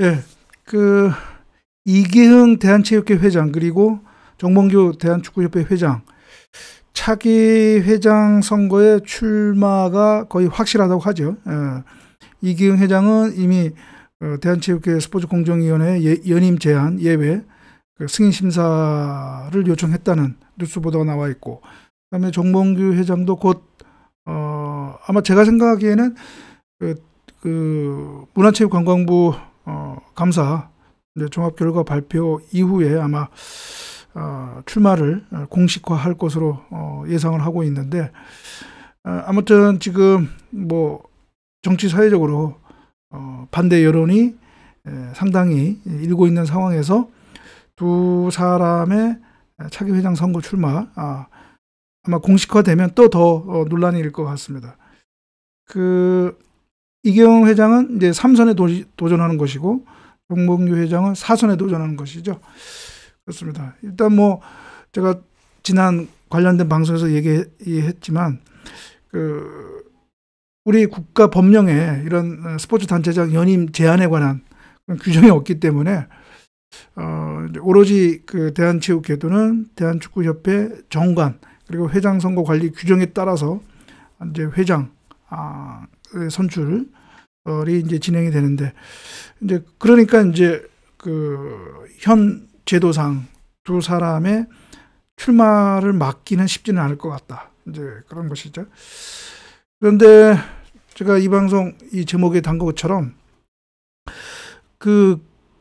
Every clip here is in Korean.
예. 그 이기흥 대한체육회 회장 그리고 정몽규 대한축구협회 회장 차기 회장 선거에 출마가 거의 확실하다고 하죠. 예. 이기흥 회장은 이미 어, 대한체육회 스포츠공정위원회 예, 연임 제한 예외 그 승인 심사를 요청했다는 뉴스 보도가 나와 있고 그다음에 정봉규 회장도 곧 어, 아마 제가 생각하기에는 그, 그 문화체육관광부 어, 감사 종합 결과 발표 이후에 아마 어, 출마를 공식화할 것으로 어, 예상을 하고 있는데 어, 아무튼 지금 뭐 정치 사회적으로 어, 반대 여론이 에, 상당히 일고 있는 상황에서 두 사람의 차기 회장 선거 출마 아, 아마 공식화되면 또더 어, 논란이 일 것 같습니다. 그 이경 회장은 이제 삼선에 도전하는 것이고 정봉규 회장은 사선에 도전하는 것이죠. 그렇습니다. 일단 뭐 제가 지난 관련된 방송에서 얘기했지만 그 우리 국가 법령에 이런 스포츠 단체장 연임 제한에 관한 규정이 없기 때문에 어 오로지 그 대한체육회도는 대한축구협회 정관 그리고 회장 선거 관리 규정에 따라서 이제 회장 아 선출이 이제 진행이 되는데 이제 그러니까 이제 그 현 제도상 두 사람의 출마를 막기는 쉽지는 않을 것 같다. 이제 그런 것이죠. 그런데 제가 이 방송 이 제목에 담 것처럼 그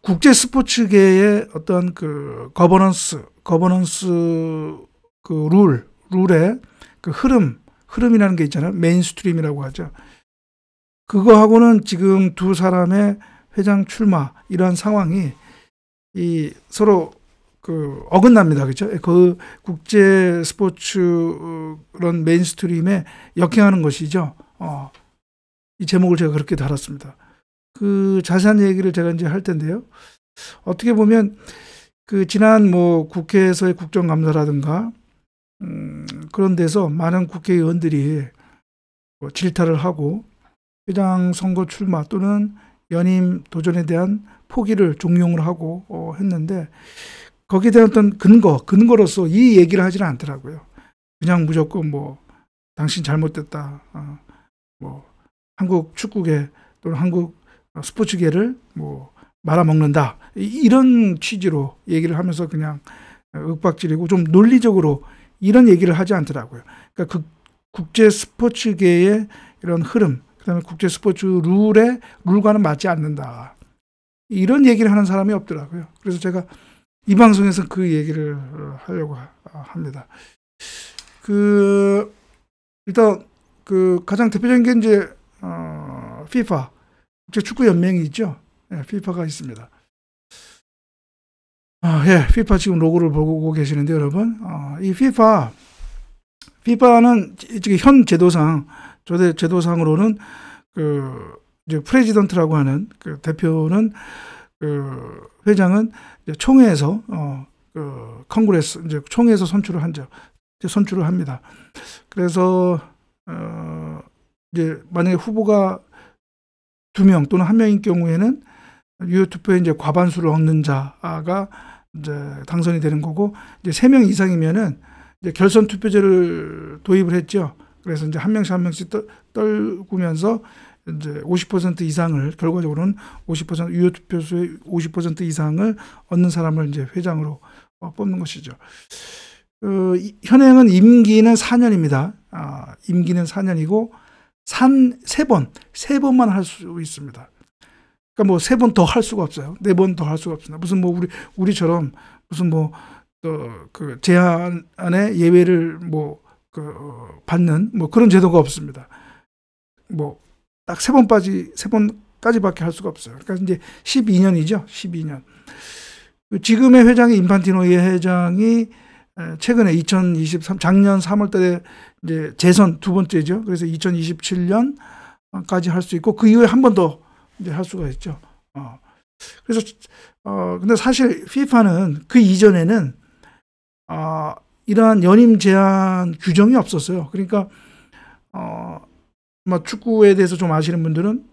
국제 스포츠계의 어떤 그 거버넌스, 거버넌스 그 룰, 룰의 그 흐름, 흐름이라는 게 있잖아요. 메인스트림이라고 하죠. 그거하고는 지금 두 사람의 회장 출마 이런 상황이 이 서로 그 어긋납니다. 그렇죠? 그 국제 스포츠 어, 그런 메인스트림에 역행하는 것이죠. 어. 이 제목을 제가 그렇게 달았습니다. 그 자세한 얘기를 제가 이제 할 텐데요. 어떻게 보면 그 지난 뭐 국회에서의 국정감사라든가 음, 그런 데서 많은 국회의원들이 뭐 질타를 하고 회장 선거 출마 또는 연임 도전에 대한 포기를 종용을 하고 어, 했는데 거기에 대한 어떤 근거, 근거로서 이 얘기를 하지는 않더라고요. 그냥 무조건 뭐 당신 잘못됐다. 어, 뭐 한국 축구계 또는 한국 스포츠계를 뭐 말아먹는다. 이런 취지로 얘기를 하면서 그냥 윽박지르고 좀 논리적으로 이런 얘기를 하지 않더라고요. 그러니까 그 국제 스포츠계의 이런 흐름, 그다음에 국제 스포츠 룰에 룰과는 맞지 않는다. 이런 얘기를 하는 사람이 없더라고요. 그래서 제가 이 방송에서 그 얘기를 하려고 합니다. 그 일단 그 가장 대표적인 게 이제 어, FIFA 국제 축구 연맹이 있죠. 예, FIFA가 있습니다. 아, 예, FIFA 지금 로고를 보고 계시는데 여러분, 어, 이 FIFA FIFA는 지금 현 제도상 저도 제도상으로는 그 이제 프레지던트라고 하는 그 대표는 그 회장은 총회에서 어그 컨그레스 이제 총회에서 선출을 한죠. 선출을 합니다. 그래서 어 이제 만약에 후보가 두 명 또는 한 명인 경우에는 유효 투표에 이제 과반수를 얻는 자가 이제 당선이 되는 거고 이제 세 명 이상이면은 이제 결선 투표제를 도입을 했죠. 그래서 이제 한 명씩 한 명씩 떨, 떨구면서 이제 50% 이상을 결과적으로는 50% 유효 투표수의 50% 이상을 얻는 사람을 이제 회장으로 어, 뽑는 것이죠. 어, 현행은 임기는 4년입니다. 아, 임기는 4년이고 산 세 번, 세 번만 할 수 있습니다. 그러니까 뭐 세 번 더 할 수가 없어요. 네번더 할 수가 없습니다. 무슨 뭐 우리 우리처럼 무슨 뭐 그 제한안에 예외를 뭐그 어, 받는 뭐 그런 제도가 없습니다. 뭐 딱 세 번까지 세 번까지밖에 할 수가 없어요. 그러니까 이제 12년이죠. 12년. 지금의 회장이 인판티노의 회장이 최근에 2023 작년 3월달에 이제 재선 두 번째죠. 그래서 2027년까지 할 수 있고 그 이후에 한 번 더 이제 할 수가 있죠. 어. 그래서 어 근데 사실 FIFA는 그 이전에는 어 이러한 연임 제한 규정이 없었어요. 그러니까 어, 축구에 대해서 좀 아시는 분들은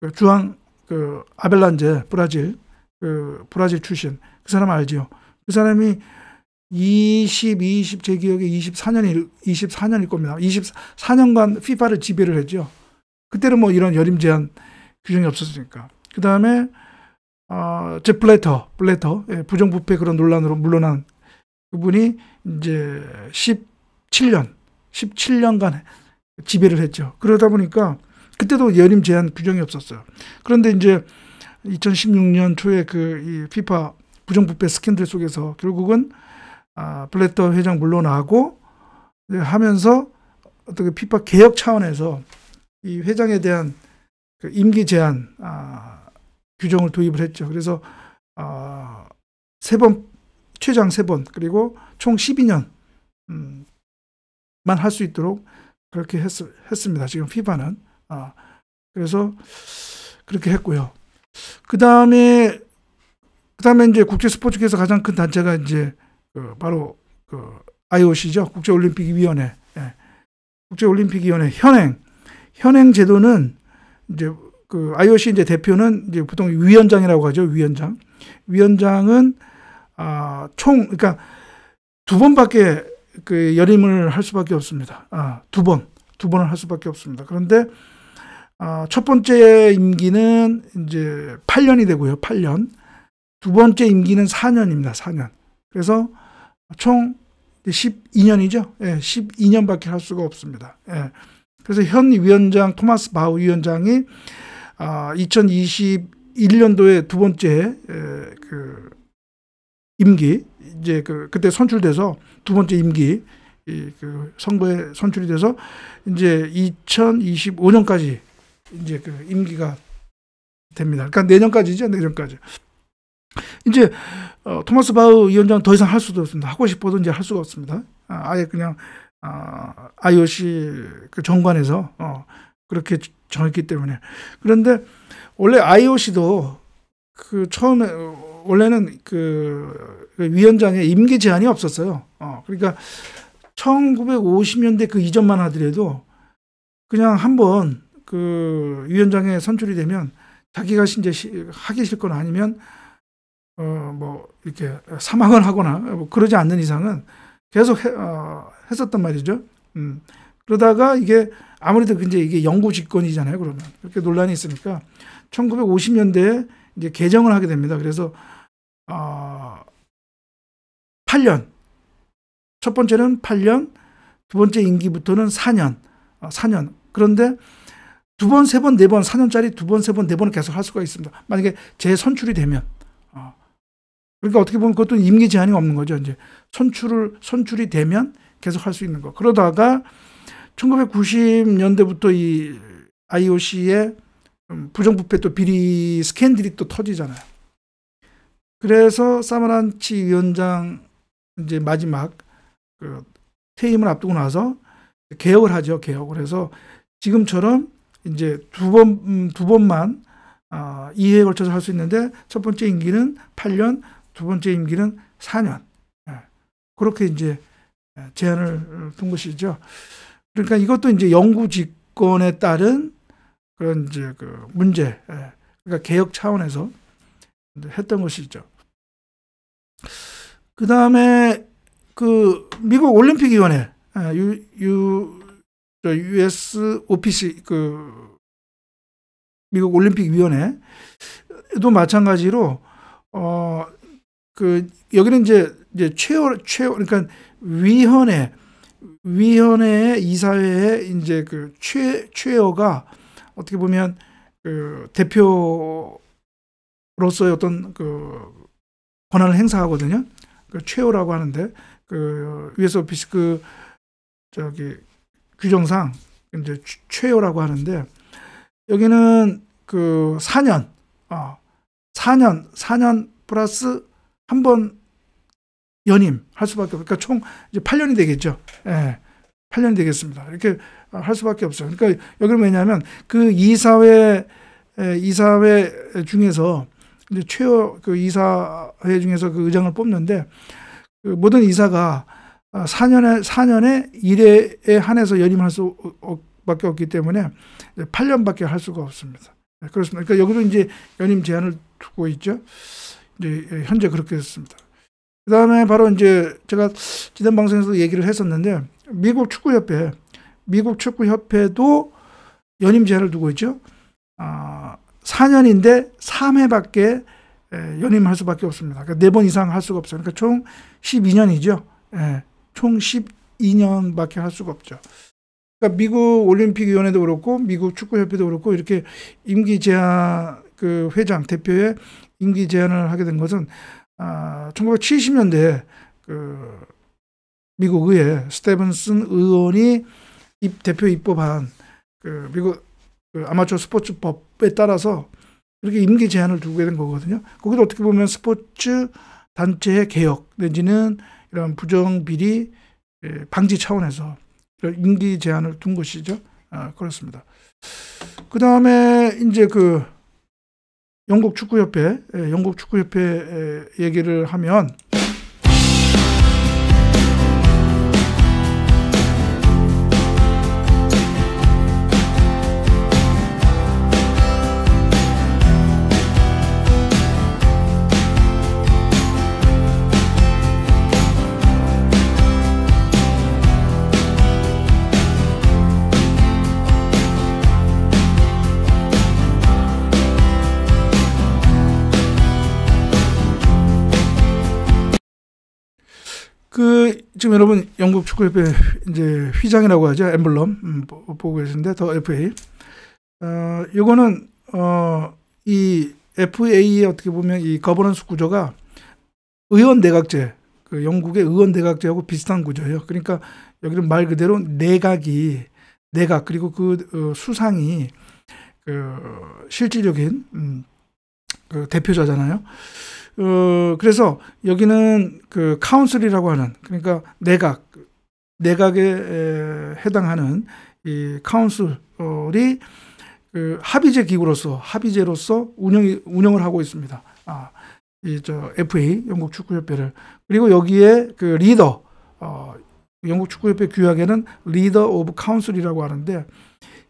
그 주황그 아벨란제 브라질 그 브라질 출신 그 사람 알지요? 그 사람이 20, 20, 제 기억에 24년일, 24년일 겁니다. 24년간 피파를 지배를 했죠. 그때는 뭐 이런 여름 제한 규정이 없었으니까. 그 다음에, 어, 제플레터플레터 예, 부정부패 그런 논란으로 물러난 그분이 이제 17년, 17년간 지배를 했죠. 그러다 보니까 그때도 연임 제한 규정이 없었어요. 그런데 이제 2016년 초에 그이 피파 부정부패 스캔들 속에서 결국은 아, 블레터 회장 물러나고 하면서 어떻게 피파 개혁 차원에서 이 회장에 대한 그 임기 제한 아, 규정을 도입을 했죠. 그래서 아, 세번 최장 3번 그리고 총 12년만 음, 할수 있도록 그렇게 했, 습니다 지금 피바는 아, 그래서 그렇게 했고요. 그 다음에 그 다음에 이제 국제 스포츠계에서 가장 큰 단체가 이제 그 바로 그 IOC죠 국제올림픽위원회 예. 국제올림픽위원회 현행 현행 제도는 이제 그 IOC 이제 대표는 이제 보통 위원장이라고 하죠 위원장 위원장은 아, 총 그러니까 두 번밖에 그 열임을 할 수밖에 없습니다. 아, 두 번, 두 번을 할 수밖에 없습니다. 그런데 아, 첫 번째 임기는 이제 8년이 되고요. 8년. 두 번째 임기는 4년입니다. 4년. 그래서 총 12년이죠. 예, 12년밖에 할 수가 없습니다. 예. 그래서 현 위원장 토마스 바우 위원장이 아, 2021년도에 두 번째 예, 그 임기 이제 그 그때 선출돼서 두 번째 임기 그 선거에 선출이 돼서 이제 2025년까지 이제 그 임기가 됩니다. 그러니까 내년까지죠, 내년까지. 이제 어, 토마스 바흐 위원장 더 이상 할 수도 없습니다. 하고 싶어도 이제 할 수가 없습니다. 아, 예 그냥 아, 어, IOC 그 정관에서 어, 그렇게 정했기 때문에 그런데 원래 IOC도 그 처음에 원래는 그위원장의 임기 제한이 없었어요. 어, 그러니까 1950년대 그 이전만 하더라도 그냥 한번 그 위원장에 선출이 되면 자기가 이제 하기 싫거나 아니면 어 뭐 이렇게 사망을 하거나 뭐 그러지 않는 이상은 계속 해, 어, 했었단 말이죠. 음. 그러다가 이게 아무래도 이제 이게 영구 집권이잖아요. 그러면 그렇게 논란이 있으니까 1950년대에 이제 개정을 하게 됩니다. 그래서 어, 8년. 첫 번째는 8년, 두 번째 임기부터는 4년, 어, 4년. 그런데 두 번, 세 번, 네 번, 4년짜리 두 번, 세 번, 네 번을 계속 할 수가 있습니다. 만약에 재선출이 되면. 어, 그러니까 어떻게 보면 그것도 임기 제한이 없는 거죠. 이제 선출을, 선출이 되면 계속 할 수 있는 거. 그러다가 1990년대부터 이 IOC의 음, 부정부패 또 비리 스캔들이 또 터지잖아요. 그래서 사마란치 위원장 이제 마지막 그 퇴임을 앞두고 나서 개혁을 하죠. 개혁을 해서 지금처럼 이제 두 번, 음, 두 번만 어, 아, 2회에 걸쳐서 할 수 있는데 첫 번째 임기는 8년, 두 번째 임기는 4년. 예. 그렇게 이제 예, 제안을 둔 것이죠. 그러니까 이것도 이제 영구 집권에 따른 그런 이제 그 문제, 예. 그러니까 개혁 차원에서 네, 했던 것이죠. 그 다음에 그 미국 올림픽위원회 아, US OPC 그 미국 올림픽위원회도 마찬가지로 어 그 여기는 이제 이제 최월 그러니까 그 최 그러니까 위원회 위원회 이사회에 이제 그최 최여가 어떻게 보면 그 대표 로서의 어떤 그 권한을 행사하거든요. 그 최후라고 하는데 그 위에서 비스 그 저기 규정상 이제 최후라고 하는데 여기는 그 4년 어 4년 4년 플러스 한 번 연임 할 수밖에 없그니까총 이제 8년이 되겠죠. 예. 8년이 되겠습니다. 이렇게 할 수밖에 없어요. 그러니까 여기는 왜냐하면 그 이사회 이사회 중에서 최어 그 이사회 중에서 그 의장을 뽑는데 그 모든 이사가 4년에 아, 4년에 1에 한해서 연임할 수밖에 어, 없기 때문에 8년밖에 할 수가 없습니다. 네, 그렇습니다. 그러니까 여기도 이제 연임 제한을 두고 있죠. 이제 예, 현재 그렇게 됐습니다. 그 다음에 바로 이제 제가 지난 방송에서도 얘기를 했었는데 미국 축구협회, 미국 축구협회도 연임 제한을 두고 있죠. 아, 4년인데 3회밖에 연임할 수밖에 없습니다. 그러니까 4번 이상 할 수가 없어요. 그러니까 총 12년이죠. 예, 총 12년밖에 할 수가 없죠. 그러니까 미국 올림픽위원회도 그렇고 미국 축구협회도 그렇고 이렇게 임기 제한 그 회장 대표의 임기 제한을 하게 된 것은 아, 1970년대 그 미국 의회 스테븐슨 의원이 입 대표 입법한 그 미국 그 아마추어 스포츠법 에 따라서 이렇게 임기 제한을 두게 된 거거든요. 거기도 어떻게 보면 스포츠 단체의 개혁 내지는 이런 부정 비리 방지 차원에서 임기 제한을 둔 것이죠. 아, 그렇습니다. 그 다음에 이제 그 영국 축구협회, 영국 축구협회 얘기를 하면 지금 여러분 영국 축구협회 이제 휘장이라고 하죠. 엠블럼 음, 보고 계신데 더 FA. 어, 요거는 어, 이 FA의 어떻게 보면 이 거버넌스 구조가 의원 내각제, 그 영국의 의원 내각제하고 비슷한 구조예요. 그러니까 여기는 말 그대로 내각이 내각 그리고 그 어, 수상이 그 실질적인 음, 그 대표자잖아요. 어, 그래서 여기는 그 카운슬이라고 하는 그러니까 내각 내각에 해당하는 이 카운슬이 그 합의제 기구로서 합의제로서 운영이 운영을 하고 있습니다. 아, 이 저 FA 영국 축구협회를 그리고 여기에 그 리더 어, 영국 축구협회 규약에는 리더 오브 카운슬이라고 하는데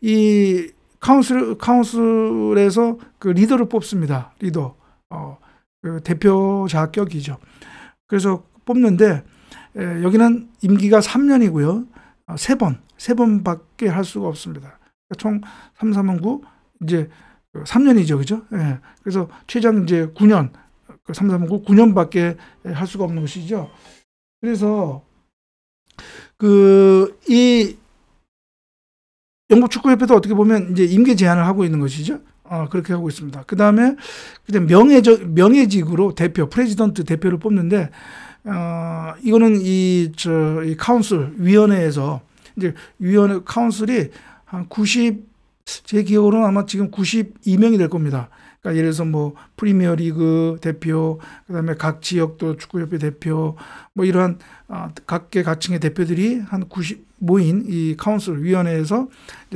이 카운슬 카운슬에서 그 리더를 뽑습니다. 리더 어, 그 대표 자격이죠. 그래서 뽑는데 에, 여기는 임기가 3년이고요. 3번, 어, 3번밖에 할 수가 없습니다. 그러니까 총 3, 3, 5, 9, 이제 3년이죠. 그 그죠? 예. 그래서 최장 이제 9년, 3, 3, 5, 9, 9년밖에 할 수가 없는 것이죠. 그래서 그, 이 영국축구협회도 어떻게 보면 이제 임계 제한을 하고 있는 것이죠. 어, 그렇게 하고 있습니다. 그 다음에 명예적 명예직으로 대표 프레지던트 대표를 뽑는데 어, 이거는 이 저 이 카운슬 위원회에서 이제 위원회 카운슬이 한 90제 기억으로는 아마 지금 92명이 될 겁니다. 그러니까 예를 들어서 뭐 프리미어 리그 대표, 그다음에 각 지역도 축구협회 대표, 뭐 이러한 어, 각계 각층의 대표들이 한90 모인 이 카운슬 위원회에서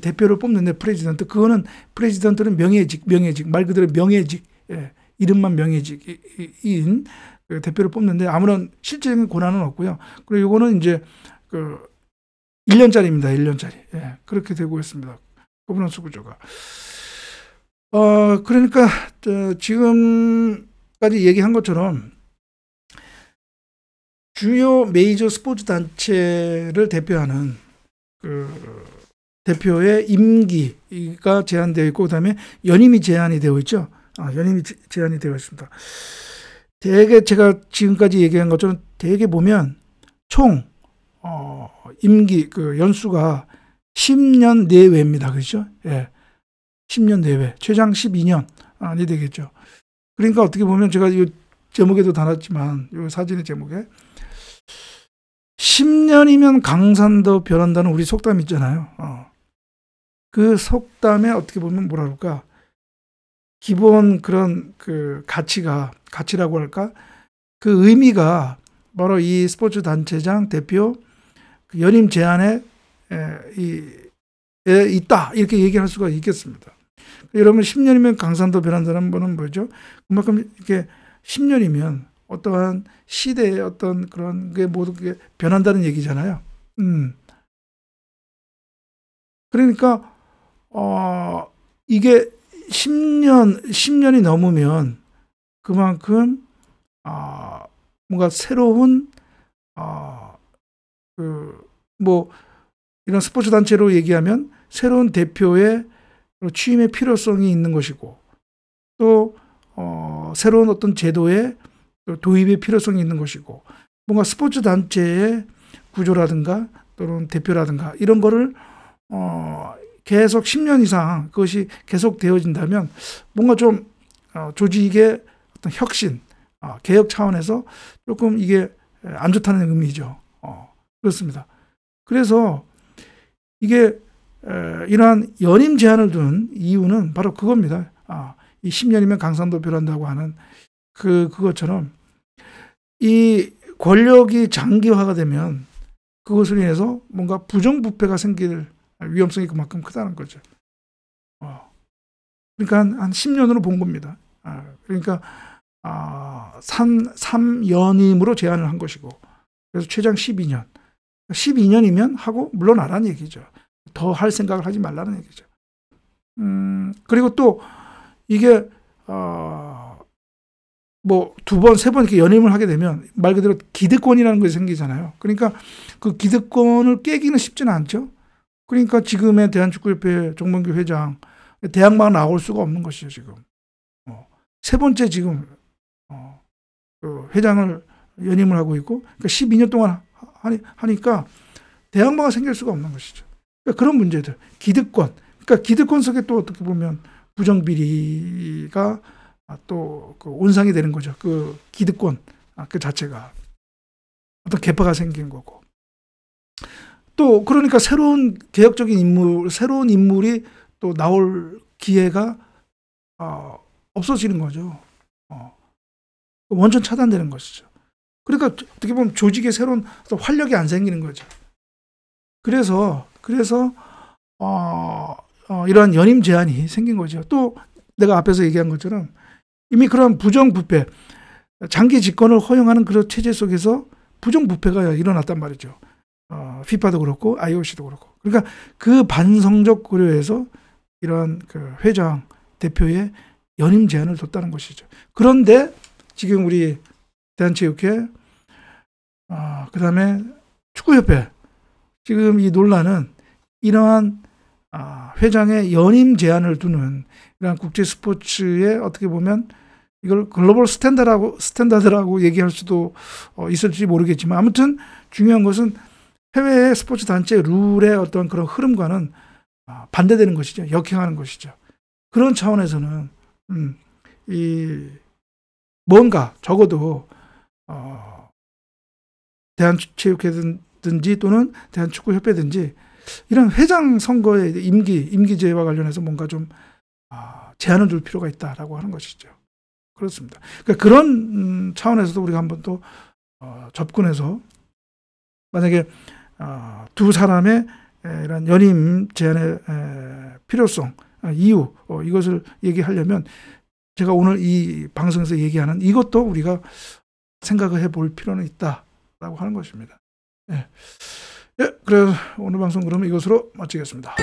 대표를 뽑는데 프레지던트 그거는 프레지던트는 명예직, 명예직 말 그대로 명예직, 예, 이름만 명예직인 그 대표를 뽑는데 아무런 실질적인 권한은 없고요. 그리고 요거는 이제 그 1년짜리입니다. 1년짜리. 예, 그렇게 되고 있습니다. 거버넌스 구조가. 어, 그러니까 어, 지금까지 얘기한 것처럼 주요 메이저 스포츠 단체를 대표하는 그 대표의 임기가 제한되어 있고 그다음에 연임이 제한이 되어 있죠. 아, 연임이 제한이 되어 있습니다. 대개 제가 지금까지 얘기한 것처럼 대개 보면 총 어, 임기 그 연수가 10년 내외입니다. 그렇죠? 예. 10년 내외, 최장 12년이 되겠죠. 그러니까 어떻게 보면 제가 이 제목에도 달았지만 이 사진의 제목에 10년이면 강산도 변한다는 우리 속담 있잖아요. 어. 그 속담에 어떻게 보면 뭐라 그럴까? 기본 그런 그 가치가 가치라고 할까? 그 의미가 바로 이 스포츠 단체장 대표 그 연임 제안에 에, 이, 에 있다 이렇게 얘기할 수가 있겠습니다. 여러분 10년이면 강산도 변한다는 분은 뭐죠? 그만큼 이렇게 10년이면 어떠한 시대의 어떤 그런 게 모든 게 변한다는 얘기잖아요. 음. 그러니까 어 이게 10년 10년이 넘으면 그만큼 어, 뭔가 새로운 어, 아, 그뭐 이런 스포츠 단체로 얘기하면 새로운 대표의 그리고 취임의 필요성이 있는 것이고 또 어, 새로운 어떤 제도의 도입의 필요성이 있는 것이고 뭔가 스포츠 단체의 구조라든가 또는 대표라든가 이런 거를 어, 계속 10년 이상 그것이 계속 되어진다면 뭔가 좀 어, 조직의 어떤 혁신, 어, 개혁 차원에서 조금 이게 안 좋다는 의미죠. 어, 그렇습니다. 그래서 이게 이러한 연임 제한을 둔 이유는 바로 그겁니다. 아, 이 10년이면 강산도 별한다고 하는 그, 그것처럼 이 권력이 장기화가 되면 그것으 인해서 뭔가 부정부패가 생길 위험성이 그만큼 크다는 거죠. 어. 그러니까 한, 한 10년으로 본 겁니다. 아, 그러니까 아, 3, 3연임으로 제한을 한 것이고 그래서 최장 12년. 12년이면 하고 물러나란 얘기죠. 더할 생각을 하지 말라는 얘기죠. 음, 그리고 또 이게, 어, 뭐두 번, 세 번 이렇게 연임을 하게 되면 말 그대로 기득권이라는 것이 생기잖아요. 그러니까 그 기득권을 깨기는 쉽지는 않죠. 그러니까 지금의 대한축구협회 정봉규 회장, 대학만 나올 수가 없는 것이죠, 지금. 어, 세 번째 지금, 어, 그 회장을 연임을 하고 있고, 그러니까 12년 동안 하 하니까 대항마가 생길 수가 없는 것이죠. 그러니까 그런 문제들, 기득권. 그러니까 기득권 속에 또 어떻게 보면 부정비리가 또그 온상이 되는 거죠. 그 기득권 아, 그 자체가 어떤 개파가 생긴 거고. 또 그러니까 새로운 개혁적인 인물, 새로운 인물이 또 나올 기회가 어, 없어지는 거죠. 어. 원전 차단되는 것이죠. 그러니까 어떻게 보면 조직에 새로운 활력이 안 생기는 거죠. 그래서 그래서 어, 어, 이런 연임 제한이 생긴 거죠. 또 내가 앞에서 얘기한 것처럼 이미 그런 부정부패 장기 집권을 허용하는 그런 체제 속에서 부정부패가 일어났단 말이죠. 어, 피파도 그렇고 IOC도 그렇고. 그러니까 그 반성적 고려에서 이런 그 회장 대표의 연임 제한을 뒀다는 것이죠. 그런데 지금 우리 대한체육회, 어, 그 다음에 축구협회 지금 이 논란은 이러한 아, 회장의 연임 제한을 두는 이러한 국제 스포츠의 어떻게 보면 이걸 글로벌 스탠다드라고 스탠다드라고 얘기할 수도 어, 있을지 모르겠지만 아무튼 중요한 것은 해외 스포츠 단체 룰의 어떤 그런 흐름과는 아, 반대되는 것이죠. 역행하는 것이죠. 그런 차원에서는 음, 이 뭔가 적어도 어, 대한체육회든 든지 또는 대한축구협회든지 이런 회장 선거의 임기, 임기제와 관련해서 뭔가 좀 아, 제한을 둘 필요가 있다라고 하는 것이죠. 그렇습니다. 그러니까 그런 음, 차원에서도 우리가 한번 또 어, 접근해서 만약에 어, 두 사람의 이런 연임 제한의 필요성, 아, 이유 어, 이것을 얘기하려면 제가 오늘 이 방송에서 얘기하는 이것도 우리가 생각을 해볼 필요는 있다라고 하는 것입니다. 예. 예, 그래서 오늘 방송 그러면 이것으로 마치겠습니다.